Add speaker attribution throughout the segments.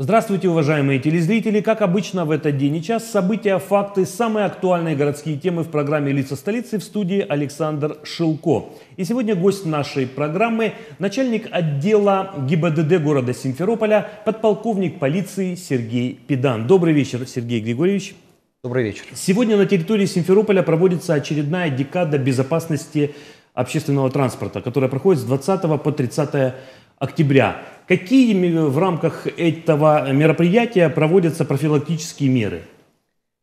Speaker 1: Здравствуйте, уважаемые телезрители! Как обычно в этот день и час, события, факты, самые актуальные городские темы в программе «Лица столицы» в студии Александр Шилко. И сегодня гость нашей программы – начальник отдела ГИБДД города Симферополя, подполковник полиции Сергей Педан. Добрый вечер, Сергей Григорьевич. Добрый вечер. Сегодня на территории Симферополя проводится очередная декада безопасности общественного транспорта, которая проходит с 20 по 30 октября. Какие в рамках этого
Speaker 2: мероприятия проводятся профилактические меры?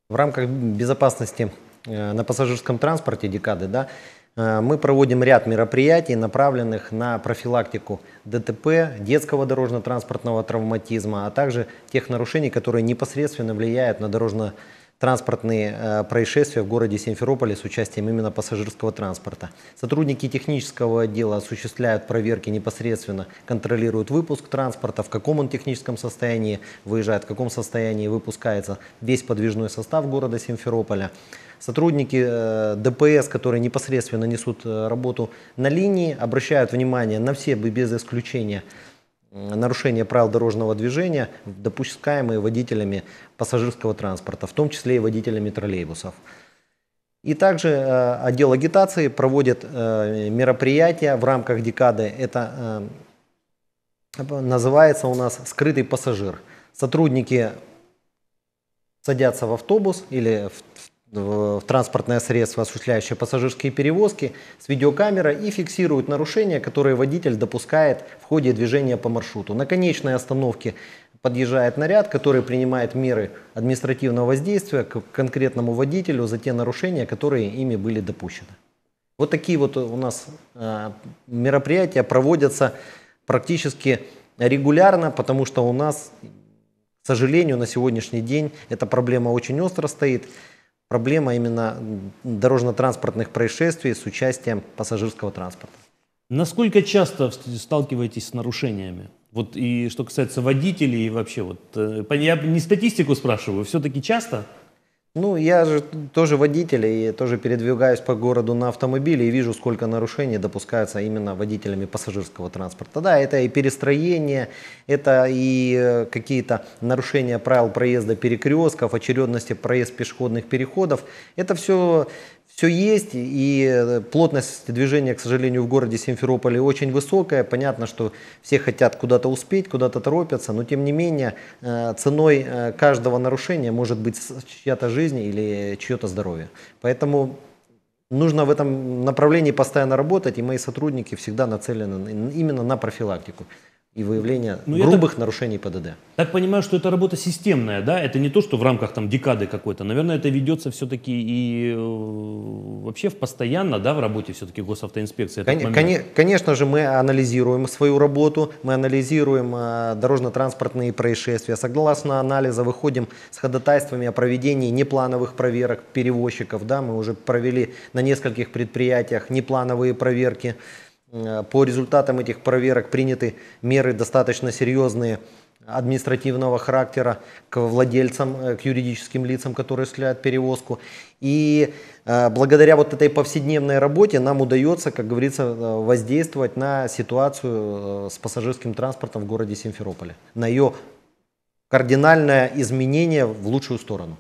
Speaker 2: В рамках безопасности э, на пассажирском транспорте декады, да, э, мы проводим ряд мероприятий, направленных на профилактику ДТП, детского дорожно-транспортного травматизма, а также тех нарушений, которые непосредственно влияют на дорожно-транспортное транспортные э, происшествия в городе Симферополе с участием именно пассажирского транспорта. Сотрудники технического отдела осуществляют проверки непосредственно, контролируют выпуск транспорта, в каком он техническом состоянии выезжает, в каком состоянии выпускается весь подвижной состав города Симферополя. Сотрудники э, ДПС, которые непосредственно несут э, работу на линии, обращают внимание на все без исключения нарушения правил дорожного движения, допускаемые водителями пассажирского транспорта, в том числе и водителями троллейбусов. И также э, отдел агитации проводит э, мероприятия в рамках декады. Это э, называется у нас «Скрытый пассажир». Сотрудники садятся в автобус или в в транспортное средство, осуществляющее пассажирские перевозки, с видеокамерой и фиксирует нарушения, которые водитель допускает в ходе движения по маршруту. На конечной остановке подъезжает наряд, который принимает меры административного воздействия к конкретному водителю за те нарушения, которые ими были допущены. Вот такие вот у нас э, мероприятия проводятся практически регулярно, потому что у нас, к сожалению, на сегодняшний день эта проблема очень остро стоит проблема именно дорожно-транспортных происшествий с участием пассажирского транспорта. Насколько часто сталкиваетесь с нарушениями? Вот и что касается водителей и
Speaker 1: вообще, вот э, я не статистику спрашиваю, все-таки часто
Speaker 2: ну, я же тоже водитель и тоже передвигаюсь по городу на автомобиле и вижу, сколько нарушений допускается именно водителями пассажирского транспорта. Да, это и перестроение, это и э, какие-то нарушения правил проезда перекрестков, очередности проезд пешеходных переходов. Это все все есть, и э, плотность движения, к сожалению, в городе Симферополе очень высокая. Понятно, что все хотят куда-то успеть, куда-то торопятся, но тем не менее э, ценой э, каждого нарушения может быть чья-то жизнь или чье-то здоровье. Поэтому нужно в этом направлении постоянно работать, и мои сотрудники всегда нацелены именно на профилактику и выявление ну, грубых так, нарушений ПДД.
Speaker 1: Так понимаю, что это работа системная, да? Это не то, что в рамках там декады какой-то. Наверное, это ведется все-таки и э, вообще в постоянно, да, в работе все-таки госавтоинспекции. Кон- кон-
Speaker 2: конечно же, мы анализируем свою работу, мы анализируем э, дорожно-транспортные происшествия. Согласно анализа выходим с ходатайствами о проведении неплановых проверок перевозчиков, да? Мы уже провели на нескольких предприятиях неплановые проверки. Э, по результатам этих проверок приняты меры достаточно серьезные административного характера к владельцам, э, к юридическим лицам, которые осуществляют перевозку. И э, благодаря вот этой повседневной работе нам удается, как говорится, воздействовать на ситуацию с пассажирским транспортом в городе Симферополе, на ее кардинальное изменение в лучшую сторону.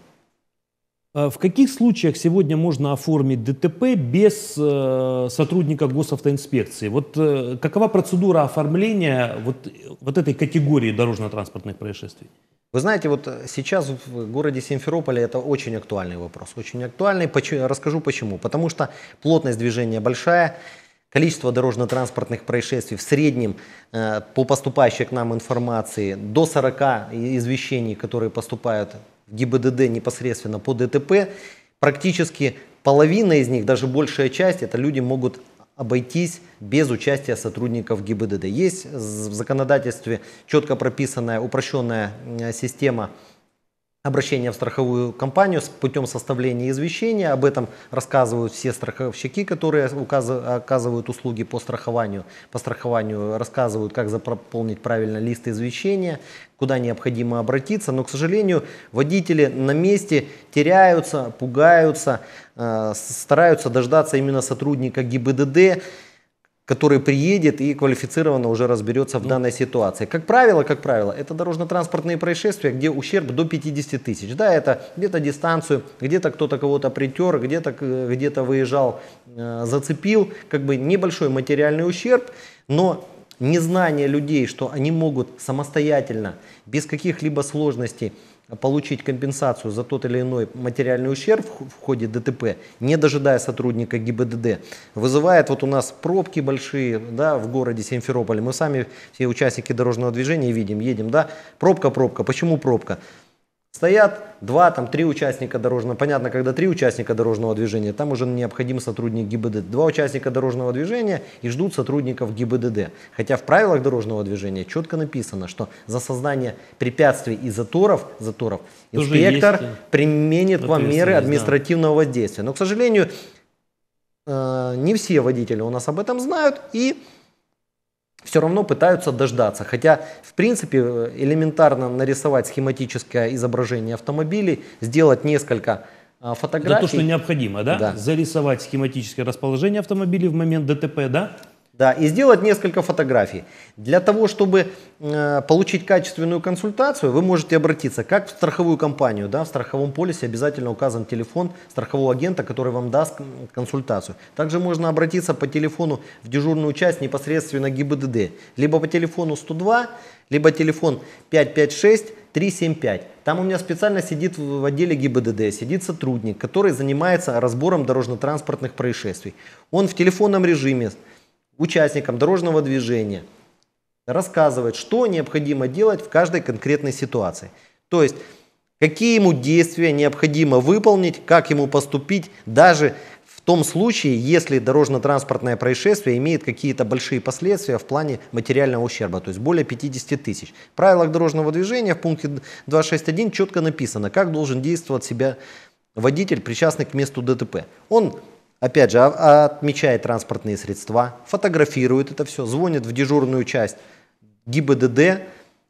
Speaker 1: Э, в каких случаях сегодня можно оформить ДТП без э, сотрудника госавтоинспекции? Вот э, какова процедура оформления вот, вот этой категории дорожно-транспортных происшествий?
Speaker 2: Вы знаете, вот сейчас в городе Симферополе это очень актуальный вопрос. Очень актуальный. Почему, расскажу почему. Потому что плотность движения большая, количество дорожно-транспортных происшествий в среднем по поступающей к нам информации до 40 извещений, которые поступают в ГИБДД непосредственно по ДТП, практически половина из них, даже большая часть, это люди могут обойтись без участия сотрудников ГИБДД. Есть в законодательстве четко прописанная упрощенная система обращение в страховую компанию с путем составления извещения. Об этом рассказывают все страховщики, которые оказывают услуги по страхованию. По страхованию рассказывают, как заполнить правильно лист извещения, куда необходимо обратиться. Но, к сожалению, водители на месте теряются, пугаются, э, стараются дождаться именно сотрудника ГИБДД, который приедет и квалифицированно уже разберется в ну. данной ситуации. Как правило, как правило, это дорожно-транспортные происшествия, где ущерб до 50 тысяч. Да, это где-то дистанцию, где-то кто-то кого-то притер, где-то э, где выезжал, э, зацепил. Как бы небольшой материальный ущерб, но незнание людей, что они могут самостоятельно, без каких-либо сложностей получить компенсацию за тот или иной материальный ущерб в ходе ДТП, не дожидая сотрудника ГИБДД, вызывает вот у нас пробки большие да, в городе Симферополе. Мы сами все участники дорожного движения видим, едем, да, пробка, пробка. Почему пробка? Стоят два, там три участника дорожного, понятно, когда три участника дорожного движения, там уже необходим сотрудник ГИБДД. Два участника дорожного движения и ждут сотрудников ГИБДД. Хотя в правилах дорожного движения четко написано, что за создание препятствий и заторов, заторов Тоже инспектор есть, э, применит вам меры административного да. воздействия. Но, к сожалению, э, не все водители у нас об этом знают и все равно пытаются дождаться. Хотя, в принципе, элементарно нарисовать схематическое изображение автомобилей, сделать несколько фотографий. Да то, что
Speaker 1: необходимо, да? да? Зарисовать схематическое расположение автомобилей в момент ДТП, да? Да, и
Speaker 2: сделать несколько фотографий. Для того, чтобы э, получить качественную консультацию, вы можете обратиться как в страховую компанию, да, в страховом полисе обязательно указан телефон страхового агента, который вам даст консультацию. Также можно обратиться по телефону в дежурную часть непосредственно ГИБДД, либо по телефону 102, либо телефон 556 375. Там у меня специально сидит в отделе ГИБДД, сидит сотрудник, который занимается разбором дорожно-транспортных происшествий. Он в телефонном режиме участникам дорожного движения рассказывать, что необходимо делать в каждой конкретной ситуации. То есть, какие ему действия необходимо выполнить, как ему поступить, даже в том случае, если дорожно-транспортное происшествие имеет какие-то большие последствия в плане материального ущерба, то есть более 50 тысяч. В правилах дорожного движения в пункте 261 четко написано, как должен действовать себя водитель, причастный к месту ДТП. Он Опять же, а, отмечает транспортные средства, фотографирует это все, звонит в дежурную часть ГИБДД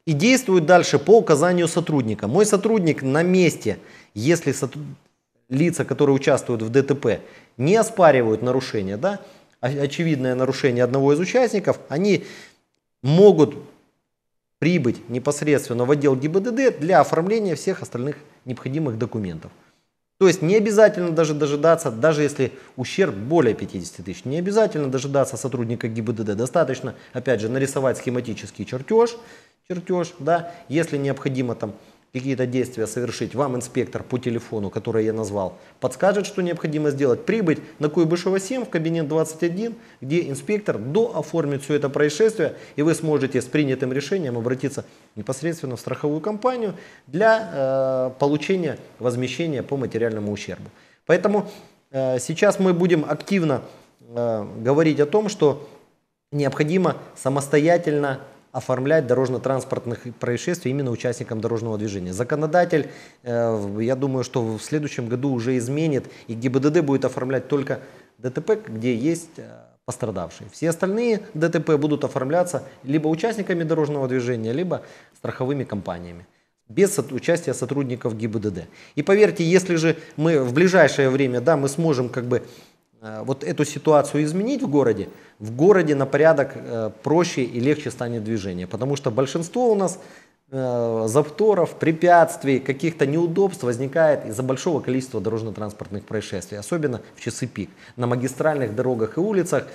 Speaker 2: и действует дальше по указанию сотрудника. Мой сотрудник на месте, если сотруд... лица, которые участвуют в ДТП, не оспаривают нарушение, да, очевидное нарушение одного из участников, они могут прибыть непосредственно в отдел ГИБДД для оформления всех остальных необходимых документов. То есть не обязательно даже дожидаться, даже если ущерб более 50 тысяч, не обязательно дожидаться сотрудника ГИБДД. Достаточно, опять же, нарисовать схематический чертеж, чертеж да, если необходимо там какие-то действия совершить, вам инспектор по телефону, который я назвал, подскажет, что необходимо сделать, прибыть на Куйбышева 7 в кабинет 21, где инспектор дооформит все это происшествие, и вы сможете с принятым решением обратиться непосредственно в страховую компанию для э, получения возмещения по материальному ущербу. Поэтому э, сейчас мы будем активно э, говорить о том, что необходимо самостоятельно оформлять дорожно-транспортных происшествий именно участникам дорожного движения. Законодатель, э, я думаю, что в следующем году уже изменит, и ГИБДД будет оформлять только ДТП, где есть э, пострадавшие. Все остальные ДТП будут оформляться либо участниками дорожного движения, либо страховыми компаниями без участия сотрудников ГИБДД. И поверьте, если же мы в ближайшее время, да, мы сможем как бы Э, вот эту ситуацию изменить в городе, в городе на порядок э, проще и легче станет движение. Потому что большинство у нас э, завторов, препятствий, каких-то неудобств возникает из-за большого количества дорожно-транспортных происшествий, особенно в часы пик. На магистральных дорогах и улицах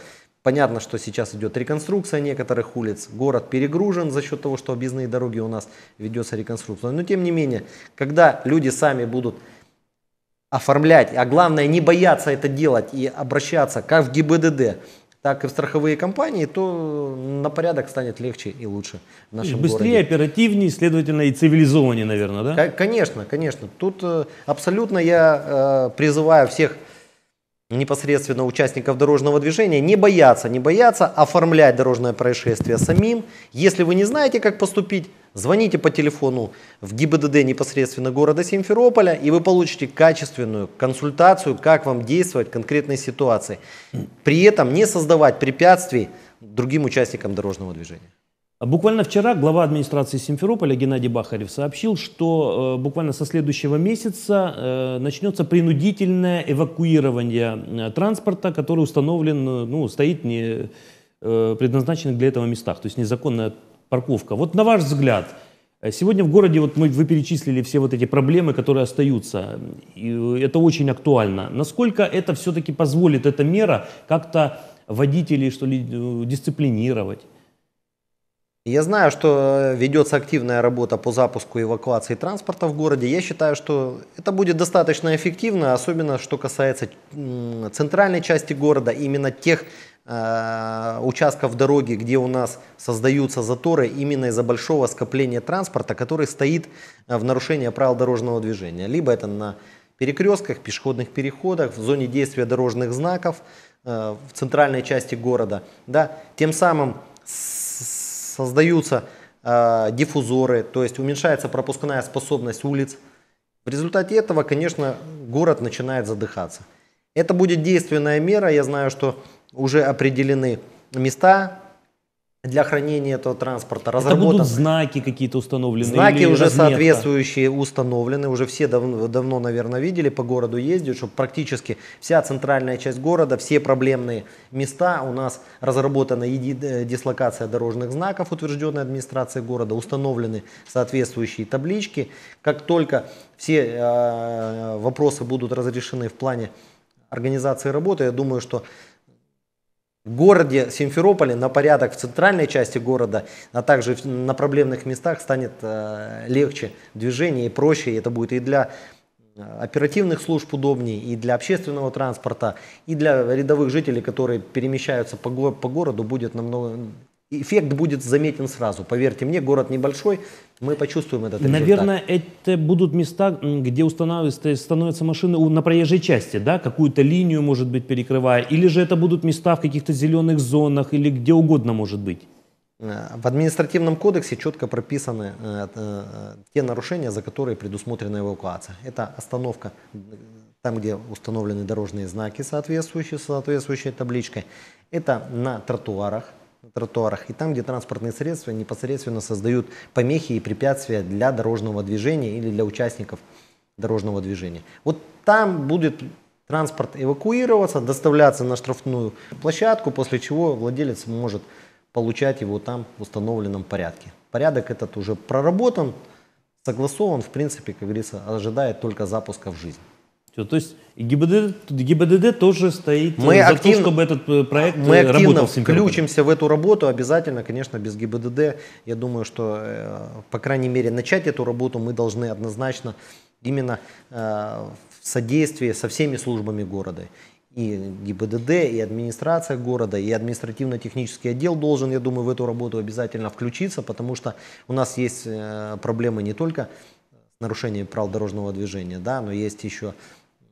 Speaker 2: Понятно, что сейчас идет реконструкция некоторых улиц, город перегружен за счет того, что объездные дороги у нас ведется реконструкция. Но тем не менее, когда люди сами будут оформлять, а главное не бояться это делать и обращаться как в ГИБДД, так и в страховые компании, то на порядок станет легче и лучше в нашем Быстрее, городе. Быстрее, оперативнее, следовательно, и цивилизованнее, наверное, да? Конечно, конечно. Тут э, абсолютно я э, призываю всех непосредственно участников дорожного движения не бояться, не бояться оформлять дорожное происшествие самим. Если вы не знаете, как поступить, звоните по телефону в ГИБДД непосредственно города Симферополя, и вы получите качественную консультацию, как вам действовать в конкретной ситуации. При этом не создавать препятствий другим участникам дорожного движения. А буквально вчера глава администрации Симферополя Геннадий Бахарев
Speaker 1: сообщил, что э, буквально со следующего месяца э, начнется принудительное эвакуирование э, транспорта, который установлен, ну, стоит не предназначенных для этого местах, то есть незаконная парковка. Вот на ваш взгляд, сегодня в городе, вот мы, вы перечислили все вот эти проблемы, которые остаются, и это очень актуально. Насколько это все-таки позволит, эта мера, как-то водителей, что ли,
Speaker 2: дисциплинировать? Я знаю, что э, ведется активная работа по запуску эвакуации транспорта в городе. Я считаю, что это будет достаточно эффективно, особенно что касается центральной части города, именно тех э, участков дороги, где у нас создаются заторы именно из-за большого скопления транспорта, который стоит э, в нарушение правил дорожного движения. Либо это на перекрестках, пешеходных переходах, в зоне действия дорожных знаков, э, в центральной части города. Да? Тем самым создаются э, диффузоры, то есть уменьшается пропускная способность улиц. В результате этого, конечно, город начинает задыхаться. Это будет действенная мера. Я знаю, что уже определены места, для хранения этого транспорта разработан. Это будут знаки какие-то установленные. Знаки уже разметка. соответствующие установлены, уже все дав- давно, наверное, видели, по городу ездят, что практически вся центральная часть города, все проблемные места, у нас разработана еди- э, дислокация дорожных знаков, утвержденная администрацией города, установлены соответствующие таблички. Как только все э, э, вопросы будут разрешены в плане организации работы, я думаю, что в городе Симферополе на порядок в центральной части города, а также на проблемных местах станет э, легче движение и проще. И это будет и для э, оперативных служб удобнее, и для общественного транспорта, и для рядовых жителей, которые перемещаются по, по городу, будет намного... Эффект будет заметен сразу. Поверьте мне, город небольшой, мы почувствуем этот результат. Наверное,
Speaker 1: это будут места, где устанавливаются, становятся машины на проезжей части, да, какую-то линию, может быть, перекрывая, или же это будут места в каких-то зеленых зонах или где угодно может быть?
Speaker 2: Э, в административном кодексе четко прописаны э, э, те нарушения, за которые предусмотрена эвакуация. Это остановка там, где установлены дорожные знаки соответствующие, соответствующей табличкой. Это на тротуарах, на тротуарах и там, где транспортные средства непосредственно создают помехи и препятствия для дорожного движения или для участников дорожного движения. Вот там будет транспорт эвакуироваться, доставляться на штрафную площадку, после чего владелец может получать его там в установленном порядке. Порядок этот уже проработан, согласован, в принципе, как говорится, ожидает только запуска в жизнь. Все, то есть ГИБДД,
Speaker 1: ГИБДД тоже стоит э, мы за актив... то, чтобы этот э, проект мы э, активно включимся
Speaker 2: в эту работу, обязательно, конечно, без ГИБДД. Я думаю, что, по крайней мере, начать эту работу мы должны однозначно именно в содействии со всеми службами города и ГИБДД, и администрация города, и административно-технический отдел должен, я думаю, в эту работу обязательно включиться, потому что у нас есть проблемы не только с правил дорожного движения, да, но есть еще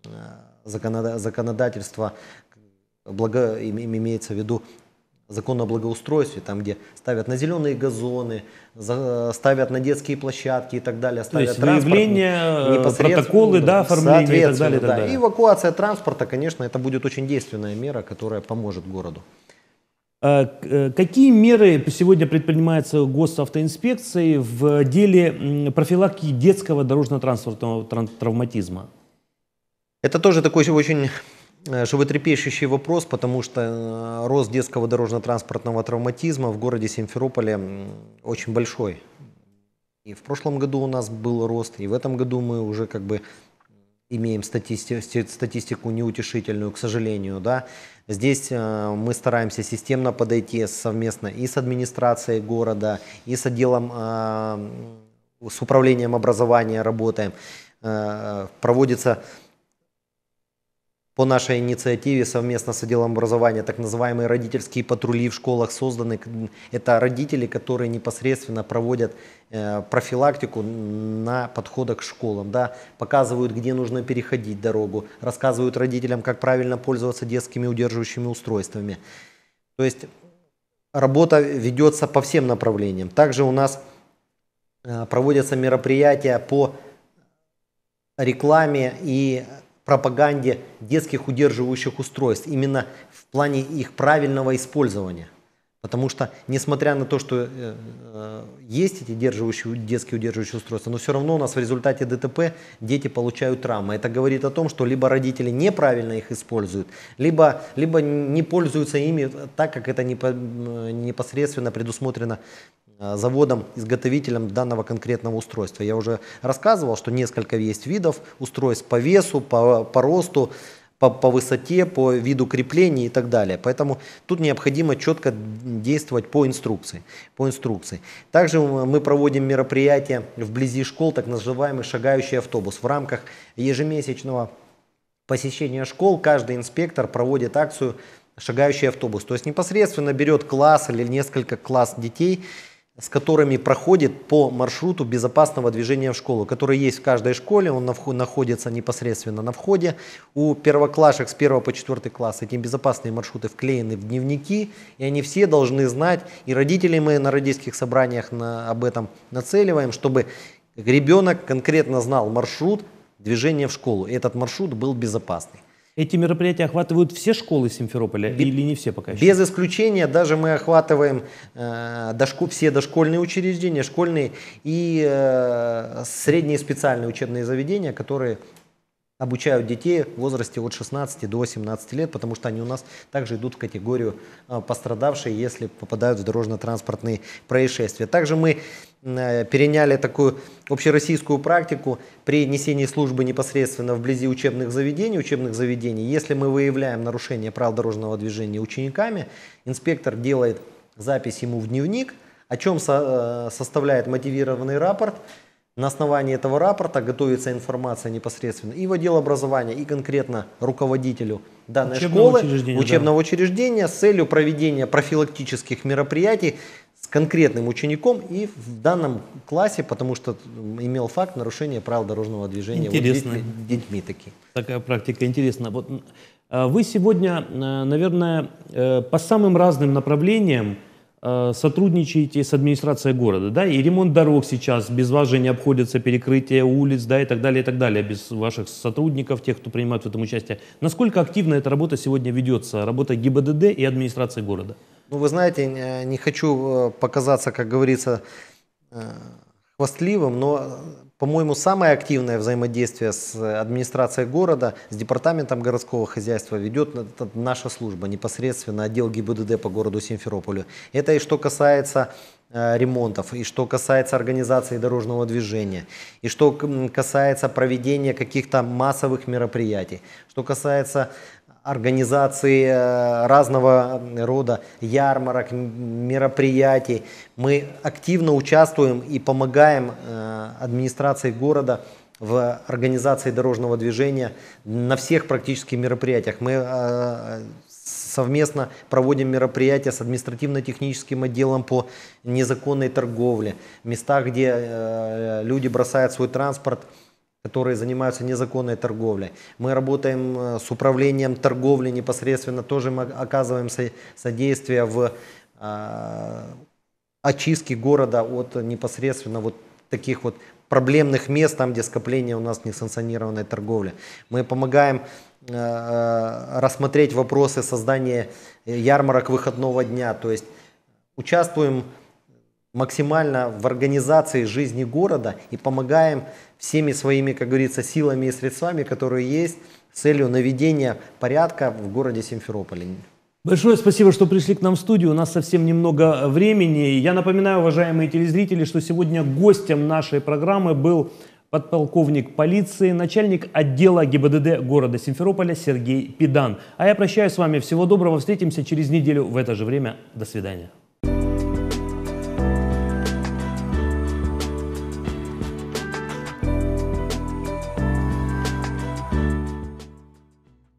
Speaker 2: Э, законодательство благо, имеется в виду закон о благоустройстве, там, где ставят на зеленые газоны, за, ставят на детские площадки и так далее, ставят То есть выявление, э, э, протоколы, да, оформление и так далее. И так далее. Эвакуация транспорта, конечно, это будет очень действенная мера, которая поможет городу. А,
Speaker 1: какие меры сегодня предпринимаются госавтоинспекцией в деле профилактики
Speaker 2: детского дорожно-транспортного травматизма? Это тоже такой очень э, животрепещущий вопрос, потому что э, рост детского дорожно-транспортного травматизма в городе Симферополе очень большой. И в прошлом году у нас был рост, и в этом году мы уже как бы имеем статистику, статистику неутешительную, к сожалению, да. Здесь э, мы стараемся системно подойти совместно и с администрацией города, и с отделом, с управлением образования работаем. проводится по нашей инициативе совместно с отделом образования так называемые родительские патрули в школах созданы. Это родители, которые непосредственно проводят э, профилактику на подходах к школам, да, показывают, где нужно переходить дорогу, рассказывают родителям, как правильно пользоваться детскими удерживающими устройствами. То есть работа ведется по всем направлениям. Также у нас э, проводятся мероприятия по рекламе и пропаганде детских удерживающих устройств, именно в плане их правильного использования. Потому что, несмотря на то, что э, э есть эти держивающие, детские удерживающие устройства, но все равно у нас в результате ДТП дети получают травмы. Это говорит о том, что либо родители неправильно их используют, либо, либо не пользуются ими так, как это непосредственно предусмотрено Э, заводом-изготовителем данного конкретного устройства. Я уже рассказывал, что несколько есть видов устройств по весу, по, по росту, по, по высоте, по виду креплений и так далее. Поэтому тут необходимо четко действовать по инструкции. По инструкции. Также мы проводим мероприятия вблизи школ, так называемый «Шагающий автобус». В рамках ежемесячного посещения школ каждый инспектор проводит акцию «Шагающий автобус». То есть непосредственно берет класс или несколько класс детей – с которыми проходит по маршруту безопасного движения в школу, который есть в каждой школе, он находится непосредственно на входе. У первоклашек с 1 по 4 класс эти безопасные маршруты вклеены в дневники, и они все должны знать, и родители мы на родительских собраниях на, об этом нацеливаем, чтобы ребенок конкретно знал маршрут движения в школу, и этот маршрут был безопасный. Эти мероприятия охватывают все школы Симферополя Б- или не все пока еще? Без исключения, даже мы охватываем э, дошко- все дошкольные учреждения, школьные и э, средние специальные учебные заведения, которые обучают детей в возрасте от 16 до 18 лет, потому что они у нас также идут в категорию э, пострадавшие, если попадают в дорожно-транспортные происшествия. Также мы э, переняли такую общероссийскую практику при несении службы непосредственно вблизи учебных заведений. Учебных заведений, если мы выявляем нарушение правил дорожного движения учениками, инспектор делает запись ему в дневник, о чем со э, составляет мотивированный рапорт – на основании этого рапорта готовится информация непосредственно и в отдел образования, и конкретно руководителю данной учебного школы, учреждения, учебного да. учреждения с целью проведения профилактических мероприятий с конкретным учеником и в данном классе, потому что имел факт нарушения правил дорожного движения Интересно. Вот детьми, детьми такие.
Speaker 1: Такая практика интересна. Вот а вы сегодня, э, наверное, э, по самым разным направлениям Э, сотрудничаете с администрацией города, да, и ремонт дорог сейчас без вас же не обходится, перекрытие улиц, да, и так далее, и так далее, без ваших сотрудников, тех, кто принимает в этом участие. Насколько активно эта работа сегодня ведется, работа ГИБДД и администрации города?
Speaker 2: Ну, вы знаете, не хочу э, показаться, как говорится, э, хвастливым, но по-моему, самое активное взаимодействие с администрацией города, с департаментом городского хозяйства ведет наша служба, непосредственно отдел ГИБДД по городу Симферополю. Это и что касается э, ремонтов, и что касается организации дорожного движения, и что касается проведения каких-то массовых мероприятий, что касается организации э, разного рода ярмарок, мероприятий. Мы активно участвуем и помогаем э, администрации города в организации дорожного движения на всех практически мероприятиях. Мы э, совместно проводим мероприятия с административно-техническим отделом по незаконной торговле, местах, где люди бросают свой транспорт, которые занимаются незаконной торговлей. Мы работаем э, с управлением торговли непосредственно, тоже мы оказываем содействие в а, очистке города от непосредственно вот таких вот проблемных мест, там где скопление у нас несанкционированной торговли. Мы помогаем э, э, рассмотреть вопросы создания ярмарок выходного дня, то есть участвуем в максимально в организации жизни города и помогаем всеми своими, как говорится, силами и средствами, которые есть, с целью наведения порядка в городе Симферополе.
Speaker 1: Большое спасибо, что пришли к нам в студию. У нас совсем немного э, времени. Я напоминаю, уважаемые телезрители, что сегодня гостем нашей программы был подполковник полиции, начальник отдела ГИБДД города Симферополя Сергей Пидан. А я прощаюсь с вами. Всего доброго. Встретимся через неделю в это же время. До свидания.